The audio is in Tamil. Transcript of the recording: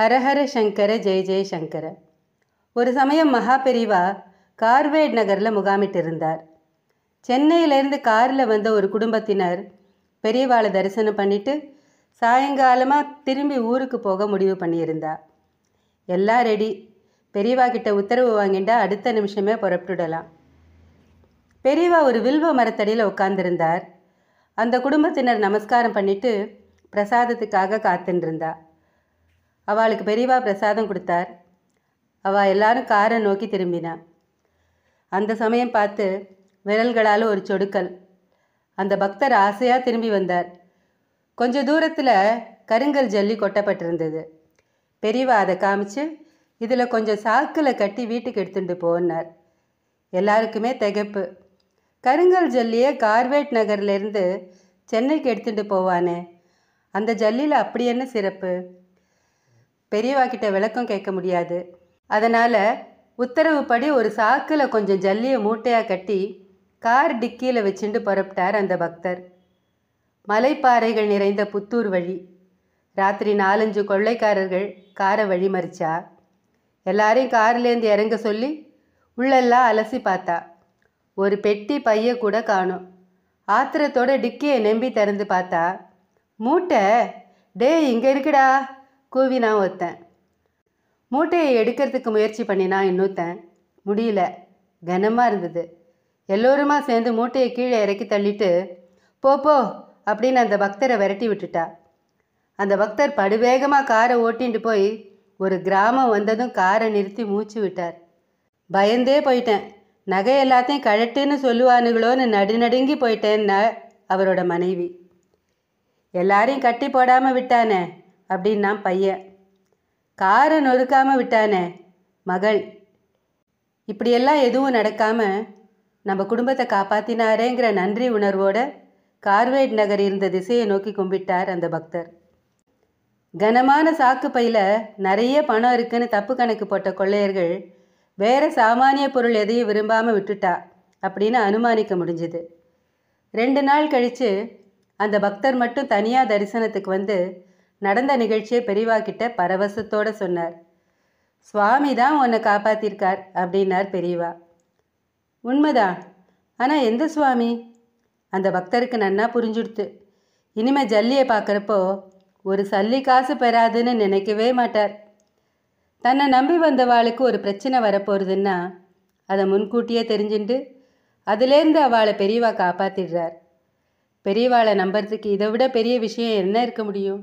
ஹரஹர சங்கர ஜெய ஜெயசங்கர ஒரு சமயம் மகா பெரிவா கார்வேட் நகரில் முகாமிட்டிருந்தார் சென்னையிலேருந்து காரில் வந்த ஒரு குடும்பத்தினர் பெரியவாளை தரிசனம் பண்ணிட்டு சாயங்காலமாக திரும்பி ஊருக்கு போக முடிவு பண்ணியிருந்தா எல்லாம் ரெடி பெரியவா கிட்ட உத்தரவு வாங்கிட்டா அடுத்த நிமிஷமே புறப்பட்டுடலாம் பெரியவா ஒரு வில்வ மரத்தடியில் உட்கார்ந்திருந்தார் அந்த குடும்பத்தினர் நமஸ்காரம் பண்ணிட்டு பிரசாதத்துக்காக காத்துருந்தா அவளுக்கு பெரியவா பிரசாதம் கொடுத்தார் அவள் எல்லாரும் காரை நோக்கி திரும்பினான் அந்த சமயம் பார்த்து விரல்களால் ஒரு சொடுக்கல் அந்த பக்தர் ஆசையாக திரும்பி வந்தார் கொஞ்ச தூரத்தில் கருங்கல் ஜல்லி கொட்டப்பட்டிருந்தது பெரியவா அதை காமிச்சு இதில் கொஞ்சம் சாக்கில் கட்டி வீட்டுக்கு எடுத்துட்டு போனார் எல்லாருக்குமே திகப்பு கருங்கல் ஜல்லியை கார்வேட் நகர்லேருந்து சென்னைக்கு எடுத்துகிட்டு போவானே அந்த ஜல்லியில் அப்படி என்ன சிறப்பு பெரியவா கிட்ட விளக்கம் கேட்க முடியாது அதனால் உத்தரவுப்படி ஒரு சாக்கில் கொஞ்சம் ஜல்லியை மூட்டையாக கட்டி கார் டிக்கியில் வச்சுண்டு புறப்பட்டார் அந்த பக்தர் மலைப்பாறைகள் நிறைந்த புத்தூர் வழி ராத்திரி நாலஞ்சு கொள்ளைக்காரர்கள் காரை வழிமறிச்சா எல்லாரையும் கார்லேருந்து இறங்க சொல்லி உள்ளெல்லாம் அலசி பார்த்தா ஒரு பெட்டி பைய கூட காணும் ஆத்திரத்தோட டிக்கியை நம்பி திறந்து பார்த்தா மூட்டை டே இங்கே இருக்குடா கூவினா ஒருத்தன் மூட்டையை எடுக்கிறதுக்கு முயற்சி பண்ணினா இன்னொருத்தன் முடியல கனமாக இருந்தது எல்லோருமா சேர்ந்து மூட்டையை கீழே இறக்கி தள்ளிட்டு போப்போ அப்படின்னு அந்த பக்தரை விரட்டி விட்டுட்டா அந்த பக்தர் படுவேகமாக காரை ஓட்டின்ட்டு போய் ஒரு கிராமம் வந்ததும் காரை நிறுத்தி மூச்சு விட்டார் பயந்தே போயிட்டேன் நகை எல்லாத்தையும் கழட்டுன்னு சொல்லுவானுங்களோன்னு நடுநடுங்கி போயிட்டேன்னா அவரோட மனைவி எல்லாரையும் கட்டி போடாமல் விட்டானே அப்படின்னா பையன் காரை நொறுக்காமல் விட்டானே மகள் இப்படியெல்லாம் எதுவும் நடக்காமல் நம்ம குடும்பத்தை காப்பாற்றினாரேங்கிற நன்றி உணர்வோட கார்வேட் நகர் இருந்த திசையை நோக்கி கும்பிட்டார் அந்த பக்தர் கனமான சாக்கு பையில் நிறைய பணம் இருக்குன்னு தப்பு கணக்கு போட்ட கொள்ளையர்கள் வேற சாமானிய பொருள் எதையும் விரும்பாமல் விட்டுட்டா அப்படின்னு அனுமானிக்க முடிஞ்சுது ரெண்டு நாள் கழித்து அந்த பக்தர் மட்டும் தனியாக தரிசனத்துக்கு வந்து நடந்த நிகழ்ச்சியை பெரியவா கிட்ட பரவசத்தோட சொன்னார் சுவாமி தான் உன்னை காப்பாத்திருக்கார் அப்படின்னார் பெரியவா உண்மைதான் ஆனால் எந்த சுவாமி அந்த பக்தருக்கு நன்னா புரிஞ்சுடுத்து இனிமே ஜல்லியை பார்க்குறப்போ ஒரு சல்லி காசு பெறாதுன்னு நினைக்கவே மாட்டார் தன்னை நம்பி வந்தவாளுக்கு ஒரு பிரச்சனை வரப்போகிறதுன்னா அதை முன்கூட்டியே தெரிஞ்சுட்டு அதுலேருந்து அவளை பெரியவா காப்பாத்திடுறார் பெரியவாளை நம்புறதுக்கு இதை விட பெரிய விஷயம் என்ன இருக்க முடியும்